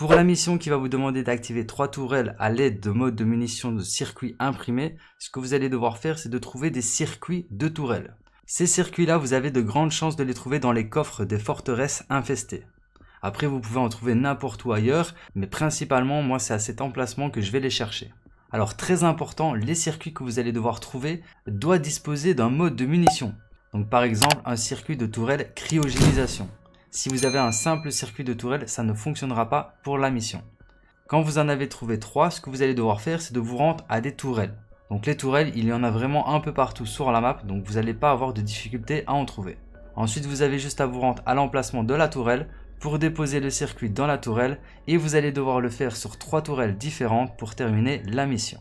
Pour la mission qui va vous demander d'activer trois tourelles à l'aide de modes de munitions de circuits imprimés, ce que vous allez devoir faire c'est de trouver des circuits de tourelles. Ces circuits-là, vous avez de grandes chances de les trouver dans les coffres des forteresses infestées. Après, vous pouvez en trouver n'importe où ailleurs, mais principalement, moi, c'est à cet emplacement que je vais les chercher. Alors, très important, les circuits que vous allez devoir trouver doivent disposer d'un mode de munition. Donc, par exemple, un circuit de tourelle cryogénisation. Si vous avez un simple circuit de tourelle, ça ne fonctionnera pas pour la mission. Quand vous en avez trouvé 3, ce que vous allez devoir faire, c'est de vous rendre à des tourelles. Donc les tourelles, il y en a vraiment un peu partout sur la map, donc vous n'allez pas avoir de difficulté à en trouver. Ensuite, vous avez juste à vous rendre à l'emplacement de la tourelle pour déposer le circuit dans la tourelle et vous allez devoir le faire sur trois tourelles différentes pour terminer la mission.